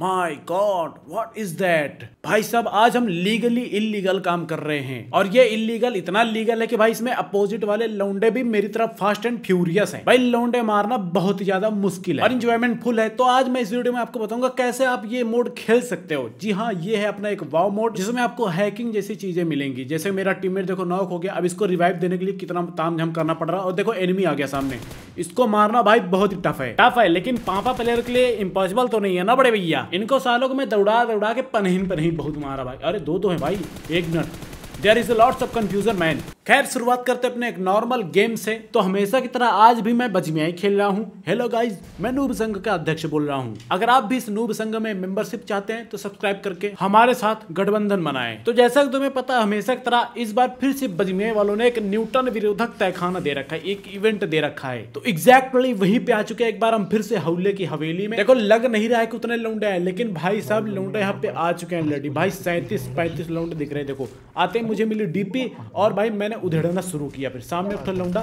My god what is that भाई साहब आज हम लीगली इलीगल काम कर रहे हैं और ये इलीगल इतना लीगल है कि भाई इसमें अपोजिट वाले लौंडे भी मेरी तरफ फास्ट एंड फ्यूरियस हैं भाई लौंडे मारना बहुत ज्यादा मुश्किल है और इंजॉयमेंट फुल है तो आज मैं इस वीडियो में आपको बताऊंगा कैसे आप ये मोड खेल सकते हो जी हाँ ये है अपना एक वाव मोड जिसमें आपको हैकिंग जैसी चीजें मिलेंगी जैसे मेरा टीम देखो नॉक हो गया अब इसको रिवाइव देने के लिए कितना ताम करना पड़ रहा और देखो एनिमी आ गया सामने इसको मारना भाई बहुत ही टफ है टफ है लेकिन पापा प्लेयर के लिए इम्पॉसिबल तो नहीं है ना बड़े भैया इनको सालों को मैं दौड़ा दौड़ा के पनहीन पनहीन बहुत मारा भाई अरे दो तो है भाई एक minute there is a lots of confusion man खैर शुरुआत करते अपने एक नॉर्मल गेम से तो हमेशा की तरह आज भी मैं बजमिया खेल रहा हूँ हेलो गाइज मैं नूब संघ का अध्यक्ष बोल रहा हूँ अगर आप भी इस नूब संघ में मेंबरशिप चाहते हैं तो सब्सक्राइब करके हमारे साथ गठबंधन मनाए तो जैसा कि तुम्हें पता हमेशा की तरह इस बार फिर से बजमिया वालों ने एक न्यूटन विरोधक तयखाना दे रखा है एक इवेंट दे रखा है तो एग्जैक्टली वही पे आ चुके हैं एक बार हम फिर से हवले की हवेली में देखो लग नहीं रहा है कि उतने लौंडे हैं लेकिन भाई साहब लौंडे यहाँ पे आ चुके हैं लड़ी भाई सैंतीस पैंतीस लौंडे दिख रहे हैं देखो आते मुझे मिली डीपी और भाई मैंने ने उधेड़ना शुरू किया फिर सामने उठा लौंडा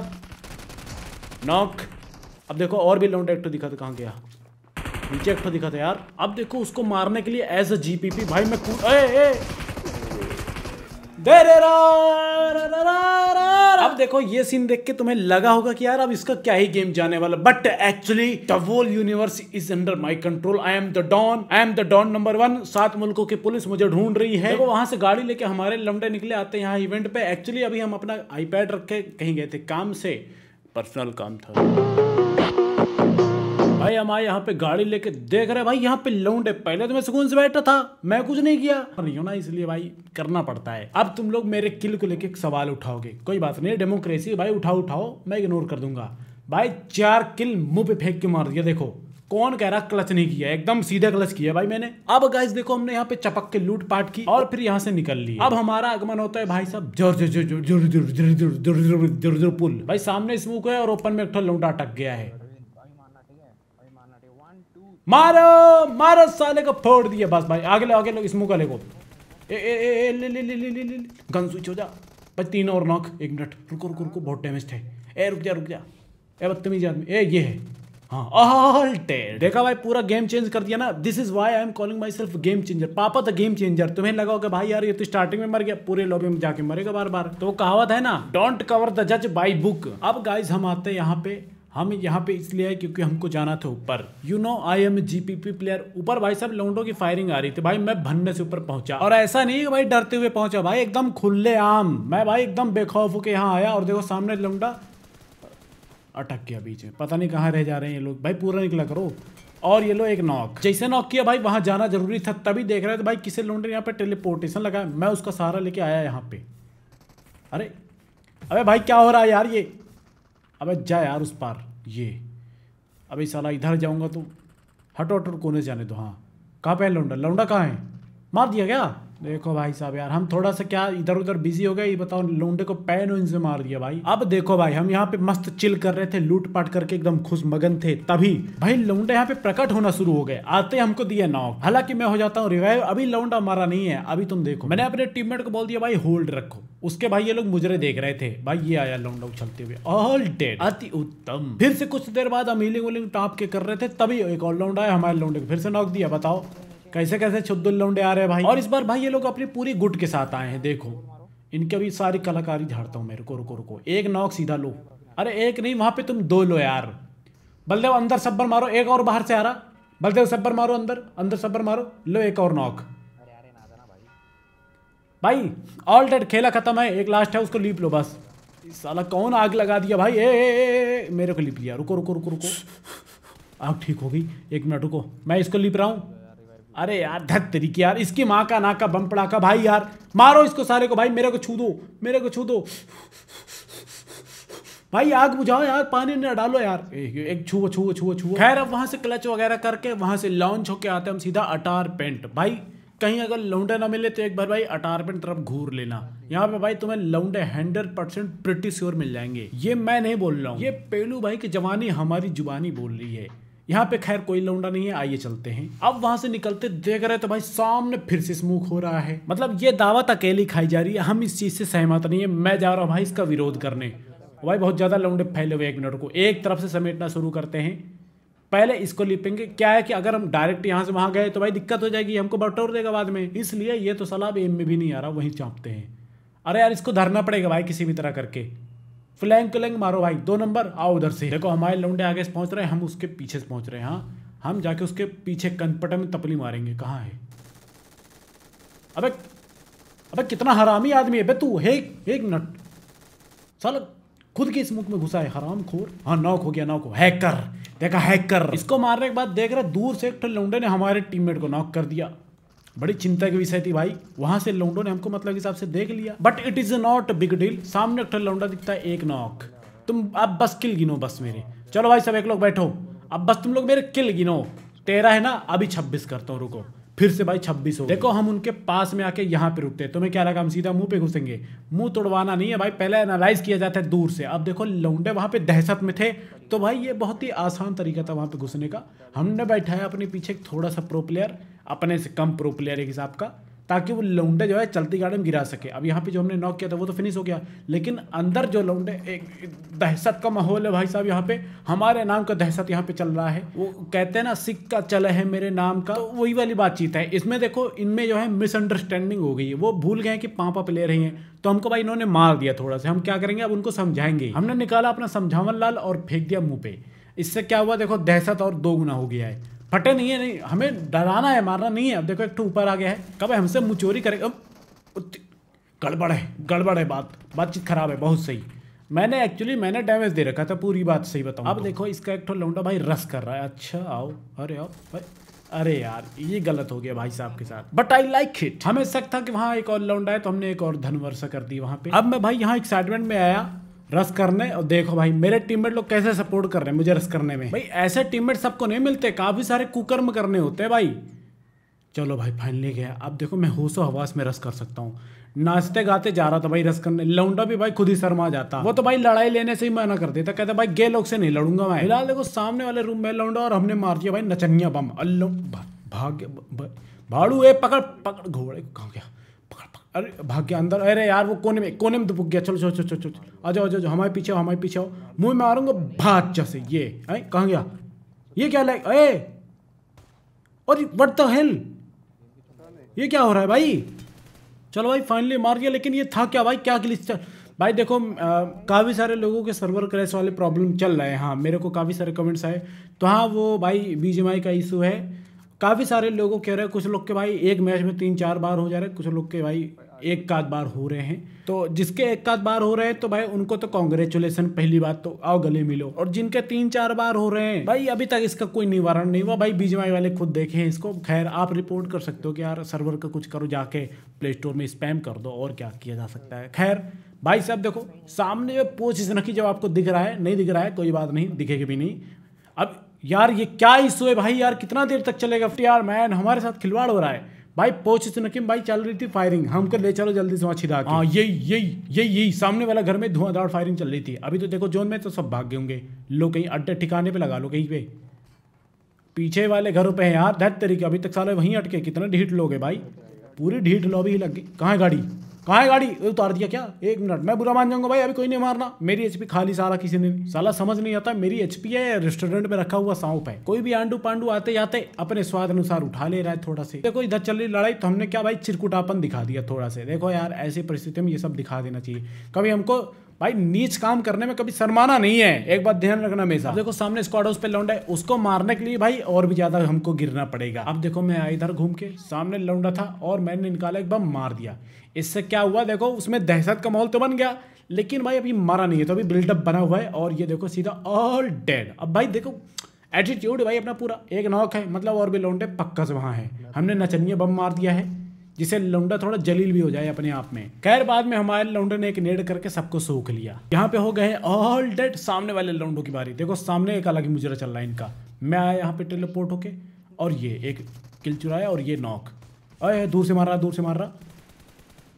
नॉक अब देखो और भी लौंडा एक तो दिखा था कहाँ गया नीचे एक तो दिखा था यार अब देखो उसको मारने के लिए एज अ जीपीपी भाई मैं ए, ए। दे रे रा, रा, रा, रा, रा, रा, अब देखो ये सीन देख के तुम्हें लगा होगा कि यार अब इसका क्या ही गेम जाने वाला but actually the whole universe is under my control I am the don I am the don number one सात मुल्कों की पुलिस मुझे ढूंढ रही है देखो वहां से गाड़ी लेके हमारे लंबे निकले आते यहाँ इवेंट पे एक्चुअली अभी हम अपना आईपैड रखे कहीं गए थे काम से पर्सनल काम था भाई हम आए यहाँ पे गाड़ी लेके देख रहे भाई यहाँ पे लौंडे पहले तो मैं सुकून से बैठा था मैं कुछ नहीं किया नहीं होना इसलिए भाई करना पड़ता है अब तुम लोग मेरे किल को लेके सवाल उठाओगे कोई बात नहीं डेमोक्रेसी भाई उठाओ उठाओ मैं इग्नोर कर दूंगा भाई चार किल मुंह पे फेंक के मार दिया देखो कौन कह रहा क्लच नहीं किया एकदम सीधा क्लच किया भाई मैंने अब गाइस देखो हमने यहाँ पे चपक के लूट पाट की और फिर यहाँ से निकल ली अब हमारा आगमन होता है भाई साहब जोर जोर जोर जोर जोर जोर जोर जोर जोर जोर पुल भाई सामने स्मूक है और ओपन में एक लौटा अटक गया है मारो मारो साले को फोड़ दिया बस भाई आगे लो आगे लो इस मुँह का लेको गन स्विच हो जा बस तीन और नॉक एक मिनट रुको रुको रुको बहुत डैमेज थे ए रुक जा रुक जा ए बदतमीज आदमी ए ये है हाँ ऑल्टेड देखा भाई पूरा गेम चेंज कर दिया ना this is why I am calling myself game changer पापा द गेम चेंजर तुम्हें लगा होगा भाई यार ये तो स्टार्टिंग में मर गया पूरे लॉबी में जाके मरेगा बार बार तो वो कहावत है ना डोंट कवर द जज बाई बुक अब गाइज हम आते हैं यहाँ पे हम यहाँ पे इसलिए है क्योंकि हमको जाना था ऊपर you know I am G P P player ऊपर भाई साहब लौंडों की फायरिंग आ रही थी भाई मैं भन्ने से ऊपर पहुंचा और ऐसा नहीं कि भाई डरते हुए पहुंचा भाई एकदम खुले आम मैं भाई एकदम बेखौफ होकर यहाँ आया और देखो सामने लौंडा अटक गया बीच में पता नहीं कहाँ रह जा रहे हैं ये लोग भाई पूरा निकला करो और ये लो एक नॉक जैसे नॉक किया भाई वहाँ जाना जरूरी था तभी देख रहे थे भाई किसी लोंडे ने यहाँ पे टेलीपोर्टेशन लगाया मैं उसका सहारा लेके आया यहाँ पे अरे अबे भाई क्या हो रहा है यार ये अबे जा यार उस पार ये अभी साला इधर जाऊँगा तो हटो हटो कोने जाने दो हाँ कहाँ पे है लौंडा लौंडा कहाँ है मार दिया क्या देखो भाई साहब यार हम थोड़ा सा क्या इधर उधर बिजी हो गए ये बताओ लोंडे को पैन उन से मार दिया भाई अब देखो भाई हम यहाँ पे मस्त चिल कर रहे थे लूट पाट करके एकदम खुश मगन थे तभी भाई लोंडे यहाँ पे प्रकट होना शुरू हो गए आते हमको दिया नॉक हालांकि मैं हो जाता हूँ रिवाइव अभी लोंडा मारा नहीं है अभी तुम देखो मैंने अपने टीममेट को बोल दिया भाई होल्ड रखो उसके भाई ये लोग मुजरे देख रहे थे भाई ये आया लौंडा उछलते हुए ऑल डेड अति उत्तम फिर से कुछ देर बाद हम हीलिंग टाप के कर रहे थे तभी एक और लोंडा आया हमारे लोंडे को फिर से नॉक दिया बताओ कैसे कैसे छुद्दुल लौंडे आ रहे हैं भाई और इस बार भाई ये लोग अपनी पूरी गुट के साथ आए हैं देखो इनके अभी सारी कलाकारी झाड़ता हूँ मेरे को रुको रुको एक नौक सीधा लो अरे एक नहीं वहाँ पे तुम दो लो यार बलदेव अंदर सब्बर मारो एक और बाहर से आ रहा बलदेव सब्बर मारो अंदर अंदर सब्बर मारो लो एक और नौक भाई ऑल डेड खेला खत्म है एक लास्ट है उसको लीप लो बस साला कौन आग लगा दिया भाई ए, ए, ए, ए मेरे को लीप लिया रुको रुको रुको रुको आग ठीक हो गई एक मिनट रुको मैं इसको लीप रहा हूँ अरे यार धत तरीके यार इसकी माँ का नाका बम का भाई यार मारो इसको सारे को भाई मेरे को छू दो मेरे को छू दो भाई आग बुझाओ यार पानी ना डालो यार एक छुओ छुओ छुओ छुओ खैर अब वहां से क्लच वगैरह करके वहां से लॉन्च होके आते हम सीधा अटार पेंट भाई कहीं अगर लौंडे ना मिले तो एक बार भाई अटार पेंट तरफ घूर लेना यहाँ पे भाई तुम्हें लौंडे हंड्रेड परसेंट प्रिटी श्योर मिल जाएंगे ये मैं नहीं बोल रहा हूँ ये पेलू भाई की जवानी हमारी जुबानी बोल रही है यहाँ पे खैर कोई लौंडा नहीं है आइए चलते हैं अब वहां से निकलते देख रहे तो भाई सामने फिर से स्मूक हो रहा है मतलब ये दावत अकेली खाई जा रही है हम इस चीज से सहमत नहीं है मैं जा रहा हूँ भाई इसका विरोध करने भाई बहुत ज़्यादा लौंडे फैले हुए एक मिनट को एक तरफ से समेटना शुरू करते हैं पहले इसको लिपेंगे क्या है कि अगर हम डायरेक्ट यहाँ से वहां गए तो भाई दिक्कत हो जाएगी हमको बटोर देगा बाद में इसलिए ये तो सलाब एम में भी नहीं आ रहा वहीं चाँपते हैं अरे यार इसको धरना पड़ेगा भाई किसी भी तरह करके फ्लैंग क्लैंग मारो भाई दो नंबर आओ उधर से देखो हमारे लौंडे आगे पहुंच रहे हैं हम उसके पीछे से पहुंच रहे हैं हाँ हम जाके उसके पीछे कनपटा में तपली मारेंगे कहाँ है अबे अबे कितना हरामी आदमी है बे तू हे एक मिनट चल खुद के मुख में घुसा है हराम खोर हाँ नॉक हो गया नॉक हो हैकर देखा हैकर इसको मारने के बाद देख रहे दूर से एक लौंडे ने हमारे टीममेट को नॉक कर दिया बड़ी चिंता की विषय थी भाई वहां से लौंडो ने हमको मतलब हिसाब से देख लिया but it is not big deal सामने एक लौंडा दिखता है एक नॉक तुम अब बस किल गिनो बस मेरे चलो भाई सब एक लोग बैठो अब बस तुम लोग मेरे किल गिनो तेरा है ना अभी छब्बीस करता हूँ रुको फिर से भाई छब्बीस हो देखो हम उनके पास में आके यहाँ पे रुकते हैं तुम्हें क्या लगा हम सीधा मुंह पे घुसेंगे मुंह तोड़वाना नहीं है भाई पहले एनालाइज किया जाता है दूर से अब देखो लौंडे वहाँ पे दहशत में थे तो भाई ये बहुत ही आसान तरीका था वहाँ पे घुसने का हमने बैठाया अपने पीछे थोड़ा सा प्रो प्लेयर अपने से कम प्रो प्लेयर एक हिसाब का ताकि वो लौंडे जो है चलती गाड़ी में गिरा सके अब यहाँ पे जो हमने नॉक किया था वो तो फिनिश हो गया लेकिन अंदर जो लौंडे एक दहशत का माहौल है भाई साहब यहाँ पे हमारे नाम का दहशत यहाँ पे चल रहा है वो कहते हैं ना सिक्का चले है मेरे नाम का तो वही वाली बातचीत है इसमें देखो इनमें जो है मिसअंडरस्टैंडिंग हो गई है वो भूल गए कि पापा प्लेयर ही हैं तो हमको भाई इन्होंने मार दिया थोड़ा सा हम क्या करेंगे अब उनको समझाएंगे हमने निकाला अपना समझावन लाल और फेंक दिया मुँह पे इससे क्या हुआ देखो दहशत और दो गुना हो गया है फटे नहीं है नहीं हमें डराना है मारना नहीं है अब देखो एक तो ऊपर आ गया है कब है हमसे मुचोरी करेगा गड़बड़ है गड़बड़ है बात बातचीत खराब है बहुत सही मैंने एक्चुअली मैंने डैमेज दे रखा था पूरी बात सही बताऊँ अब तो। देखो इसका एक तो लौंडा भाई रस कर रहा है अच्छा आओ अरे आओ भाई अरे यार ये गलत हो गया भाई साहब के साथ बट आई लाइक इट हमें शक था कि वहाँ एक और लौंडा है तो हमने एक और धन वर्षा कर दी वहाँ पे अब मैं भाई यहाँ एक्साइटमेंट में आया रस करने और देखो भाई मेरे टीममेट लोग कैसे सपोर्ट कर रहे हैं मुझे रस करने में भाई ऐसे टीममेट सबको नहीं मिलते काफ़ी सारे कुकर्म करने होते हैं भाई चलो भाई फाइनली गया अब देखो मैं होशो हवास में रस कर सकता हूँ नाचते गाते जा रहा था भाई रस करने लौंडा भी भाई खुद ही शर्मा जाता वो तो भाई लड़ाई लेने से ही मना कर देता कहता भाई गे लोग से नहीं लड़ूंगा मैं फिलहाल देखो सामने वाले रूम में लौंडा और हमने मार दिया भाई नचनिया बम अल्लो भाग्य भाड़ू ए पकड़ पकड़ घोड़े कहा गया पकड़ पकड़ अरे भाग के अंदर अरे यार वो कोने में कोने में दुबक तो भुग गया चलो चलो चलो चलो आ जाओ आ जाओ हमारे पीछे हो हमारे पीछे हो मुँह में मारूंगा भाग जैसे ये अरे कहाँ गया ये क्या लाइक अरे और वट द हेल ये क्या हो रहा है भाई चलो भाई फाइनली मार गया लेकिन ये था क्या भाई क्या ग्लिच भाई देखो काफ़ी सारे लोगों के सर्वर क्रैश वाले प्रॉब्लम चल रहे हैं हाँ मेरे को काफ़ी सारे कमेंट्स आए तो हाँ वो भाई बी का इशू है काफ़ी सारे लोगों कह रहे हैं कुछ लोग के भाई एक मैच में तीन चार बार हो जा रहे हैं कुछ लोग के भाई एक आध बार हो रहे हैं तो जिसके एक आध बार हो रहे हैं तो भाई उनको तो कॉन्ग्रेचुलेसन पहली बात तो आओ गले मिलो और जिनके तीन चार बार हो रहे हैं भाई अभी तक इसका कोई निवारण नहीं हुआ भाई बीजमाई वाले खुद देखे इसको खैर आप रिपोर्ट कर सकते हो कि यार सर्वर का कुछ करो जाके प्ले स्टोर में स्पैम कर दो और क्या किया जा सकता है खैर भाई साहब देखो सामने जो इस रखी जब आपको दिख रहा है नहीं दिख रहा है कोई बात नहीं दिखेगी भी नहीं अब यार ये क्या इशू है भाई यार कितना देर तक चलेगा यार मैन हमारे साथ खिलवाड़ हो रहा है भाई पहुंच इस नके भाई चल रही थी फायरिंग हम कर ले चलो जल्दी से वहाँ छिड़ा हाँ यही यही यही यही सामने वाला घर में धुआंधार फायरिंग चल रही थी अभी तो देखो जोन में तो सब भाग गए होंगे लो कहीं अड्डे ठिकाने पे लगा लो कहीं पे पीछे वाले घरों पे है यार धैत तरीके अभी तक साले वहीं अटके कितना ढीठ लोगे भाई पूरी ढीठ लॉबी ही लग गई कहाँ गाड़ी कहाँ है गाड़ी उतार दिया क्या एक मिनट मैं बुरा मान जाऊंगा भाई अभी कोई नहीं मारना मेरी एचपी खाली सारा किसी ने साला समझ नहीं आता मेरी एचपी है रेस्टोरेंट में रखा हुआ सांप है कोई भी आंडू पांडू आते जाते अपने स्वाद अनुसार उठा ले रहा है थोड़ा सा देखो इधर चल रही लड़ाई तो हमने क्या भाई चिरकुटापन दिखा दिया थोड़ा सा देखो यार ऐसी परिस्थिति में ये सब दिखा देना चाहिए कभी हमको भाई नीच काम करने में कभी शर्माना नहीं है एक बात ध्यान रखना हमेशा देखो सामने स्क्वाड हाउस पे लौंडा है उसको मारने के लिए भाई और भी ज्यादा हमको गिरना पड़ेगा अब देखो मैं इधर घूम के सामने लौंडा था और मैंने निकाला एक बम मार दिया इससे क्या हुआ देखो उसमें दहशत का माहौल तो बन गया लेकिन भाई अभी मारा नहीं है तो अभी बिल्डअप बना हुआ है और ये देखो सीधा ऑल डेड अब भाई देखो एटीट्यूड भाई अपना पूरा एक नॉक है मतलब और भी लौंडे पक्का से वहाँ है हमने नचनिया बम मार दिया है जिसे लौंडा थोड़ा जलील भी हो जाए अपने आप में खैर बाद में हमारे लौंडे ने एक नेड करके सबको सूख लिया यहाँ पे हो गए ऑल डेट सामने वाले लौंडो की बारी देखो सामने एक अलग ही मुजरा चल रहा है इनका मैं आया यहाँ पे टेलीपोर्ट होके और ये एक किल चुराया और ये नॉक अरे दूर से मार रहा दूर से मार रहा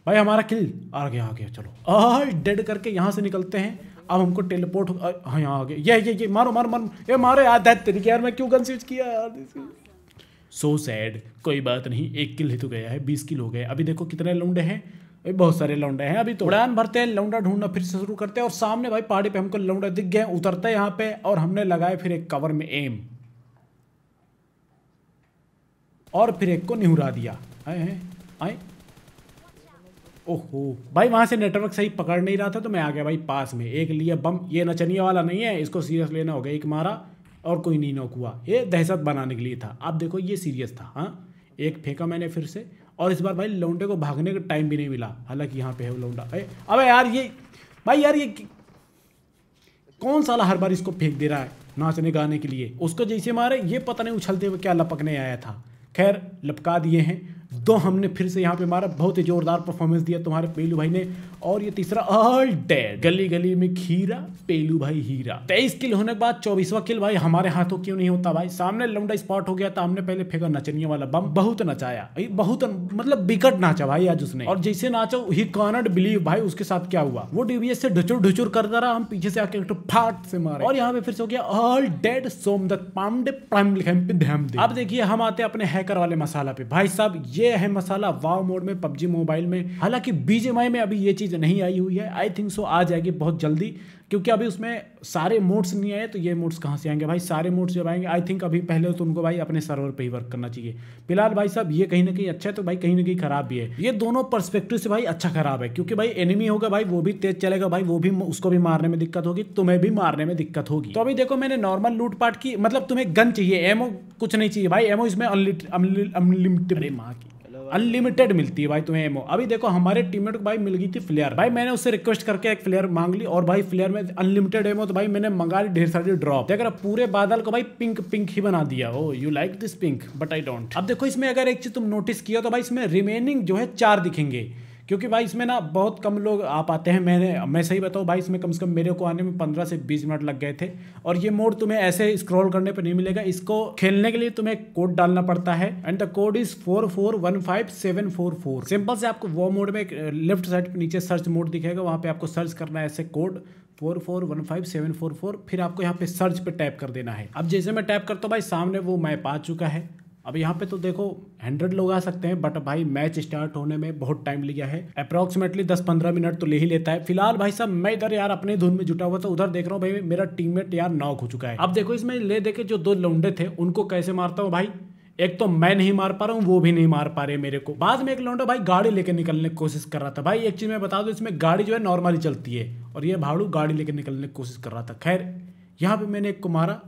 भाई हमारा किल आ गया आ गया चलो ऑल डेड करके यहाँ से निकलते हैं अब हमको टेलीपोर्ट हाँ यहाँ आ गया ये ये ये मारो मारो मारो ये मारो याद है तेरी यार मैं क्यों गन किया यार सो सैड कोई बात नहीं एक किल ही तो गया है बीस किल हो गए अभी देखो कितने लौंडे हैं बहुत सारे लौंडे हैं अभी तो उड़ान भरते हैं लौंडा ढूंढना फिर से शुरू करते हैं और सामने भाई पहाड़ी पे हमको लौंडे दिख गए उतरते हैं यहाँ पे और हमने लगाए फिर एक कवर में एम और फिर एक को निहुरा दिया आए हैं आए ओहो भाई वहाँ से नेटवर्क सही पकड़ नहीं रहा था तो मैं आ गया भाई पास में एक लिया बम ये नचनिया वाला नहीं है इसको सीरियस लेना हो गया एक मारा और कोई नहीं नोक हुआ ये दहशत बनाने के लिए था आप देखो ये सीरियस था हाँ एक फेंका मैंने फिर से और इस बार भाई लौंडे को भागने का टाइम भी नहीं मिला हालांकि यहाँ पे है वो लौंडा अब यार ये भाई यार ये कौन साला हर बार इसको फेंक दे रहा है नाचने गाने के लिए उसको जैसे मारे ये पता नहीं उछलते हुए क्या लपकने आया था खैर लपका दिए हैं दो हमने फिर से यहाँ पे मारा बहुत ही ज़ोरदार परफॉर्मेंस दिया तुम्हारे पहलू भाई ने और ये तीसरा ऑल डेड गली गली में खीरा पेलू भाई हीरा तेईस किल होने के बाद चौबीसवा किल भाई हमारे हाथों क्यों नहीं होता भाई सामने लंबा स्पॉट हो गया था हमने पहले फेंका नचनिया वाला बम बहुत नचाया बहुत मतलब बिकट नाचा भाई आज उसने और जैसे नाचा ही कॉनट बिलीव भाई उसके साथ क्या हुआ वो डीबीएस से ढुचुर ढुचुर करता रहा हम पीछे से आके एक फाट से मारे और यहाँ पे फिर से हो गया all dead Somdutt Pandey prime ध्यान दे अब देखिए हम आते अपने हैकर वाले मसाला पे भाई साहब ये है मसाला वाव मोड में पबजी मोबाइल में हालांकि बीजेमआई में अभी ये चीज चीज़ें नहीं आई हुई है आई थिंक सो आ जाएगी बहुत जल्दी क्योंकि अभी उसमें सारे मोड्स नहीं आए तो ये मोड्स कहाँ से आएंगे भाई सारे मोड्स जब आएंगे आई थिंक अभी पहले तो उनको भाई अपने सर्वर पर ही वर्क करना चाहिए फिलहाल भाई साहब ये कहीं ना कहीं अच्छा है तो भाई कहीं ना कहीं खराब भी है ये दोनों परस्पेक्टिव से भाई अच्छा खराब है क्योंकि भाई एनिमी होगा भाई वो भी तेज चलेगा भाई वो भी उसको भी मारने में दिक्कत होगी तुम्हें भी मारने में दिक्कत होगी तो अभी देखो मैंने नॉर्मल लूटपाट की मतलब तुम्हें गन चाहिए एमओ कुछ नहीं चाहिए भाई एमओ इसमें अनलिमिटेड माँ की अनलिमिटेड मिलती है भाई तुम्हें एमओ अभी देखो हमारे टीममेट को भाई मिल गई थी फ्लेयर भाई मैंने उससे रिक्वेस्ट करके एक फ्लेयर मांग ली और भाई फ्लेयर में अनलिमिटेड एमओ तो भाई मैंने मंगा ली ढेर सारी ड्रॉप देख रहा पूरे बादल को भाई पिंक पिंक ही बना दिया हो you like this pink but I don't अब देखो इसमें अगर एक चीज तुम नोटिस किया तो भाई इसमें रिमेनिंग जो है चार दिखेंगे क्योंकि भाई इसमें ना बहुत कम लोग आ पाते हैं मैंने मैं सही बताऊँ भाई इसमें कम से कम मेरे को आने में पंद्रह से बीस मिनट लग गए थे और ये मोड तुम्हें ऐसे स्क्रॉल करने पर नहीं मिलेगा इसको खेलने के लिए तुम्हें कोड डालना पड़ता है and the code is four four one five seven four four simple से आपको वो मोड में लेफ्ट साइड पर नीचे सर्च मोड दिखेगा वहाँ पर आपको सर्च करना है ऐसे code four four one five seven four four फिर आपको यहाँ पे सर्च पे टैप कर देना है अब जैसे मैं टैप करता हूँ भाई सामने वो मैप आ चुका है अब यहाँ पे तो देखो हंड्रेड लोग आ सकते हैं बट भाई मैच स्टार्ट होने में बहुत टाइम लिया है अप्रॉक्सीमेटली दस पंद्रह मिनट तो ले ही लेता है फिलहाल भाई साहब मैं इधर यार अपने धुन में जुटा हुआ था उधर देख रहा हूँ भाई मेरा टीममेट यार नॉक हो चुका है अब देखो इसमें ले देखे जो दो लौंडे थे उनको कैसे मारता हूँ भाई एक तो मैं नहीं मार पा रहा हूँ वो भी नहीं मार पा रहे मेरे को बाद में एक लौंडा भाई गाड़ी लेकर निकलने की कोशिश कर रहा था भाई एक चीज़ मैं बता दूँ इसमें गाड़ी जो है नॉर्मली चलती है और ये भाड़ू गाड़ी लेकर निकलने की कोशिश कर रहा था खैर यहाँ पे मैंने एक को मारा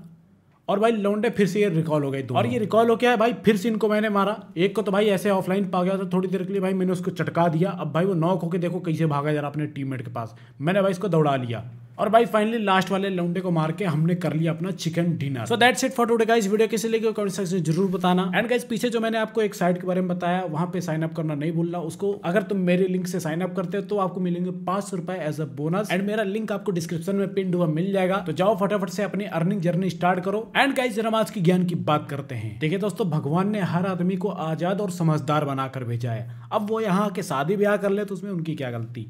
और भाई लौंडे फिर से ये रिकॉल हो गए और ये रिकॉल हो क्या है भाई फिर से इनको मैंने मारा एक को तो भाई ऐसे ऑफलाइन पा गया था थोड़ी देर के लिए भाई मैंने उसको चटका दिया अब भाई वो नॉक होकर देखो कैसे भागा जा रहा अपने टीममेट के पास मैंने भाई इसको दौड़ा लिया और भाई फाइनली लास्ट वाले लौंडे को मार के हमने कर लिया अपना chicken dinner so that's it for today guys video किसी लेके कमेंट सेक्शन में जरूर बताना एंड गाइस पीछे जो मैंने आपको एक साइट के बारे में बताया वहां पे साइन अप करना नहीं भूलना उसको अगर तुम मेरे लिंक से साइन अप करते हो तो आपको मिलेंगे पांच सौ रुपए एज अ बोनस एंड मेरा लिंक आपको डिस्क्रिप्शन में पिन हुआ मिल जाएगा तो जाओ फटाफट से अपनी अर्निंग जर्नी स्टार्ट करो एंड गाइस जरा आज की ज्ञान की बात करते हैं देखिए दोस्तों भगवान ने हर आदमी को आजाद और समझदार बनाकर भेजा है अब वो यहाँ के शादी ब्याह कर ले तो उसमें उनकी क्या गलती